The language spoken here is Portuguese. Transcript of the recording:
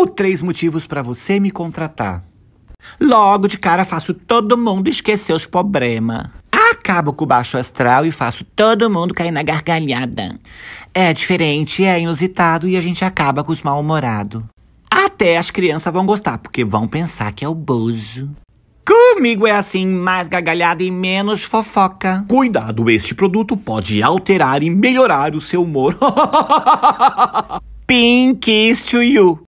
ou três motivos para você me contratar. Logo de cara faço todo mundo esquecer os problemas. Acabo com o baixo astral e faço todo mundo cair na gargalhada. É diferente, é inusitado e a gente acaba com os mal-humorados. Até as crianças vão gostar, porque vão pensar que é o Bozo. Comigo é assim, mais gargalhada e menos fofoca. Cuidado, este produto pode alterar e melhorar o seu humor. Pinkies to you.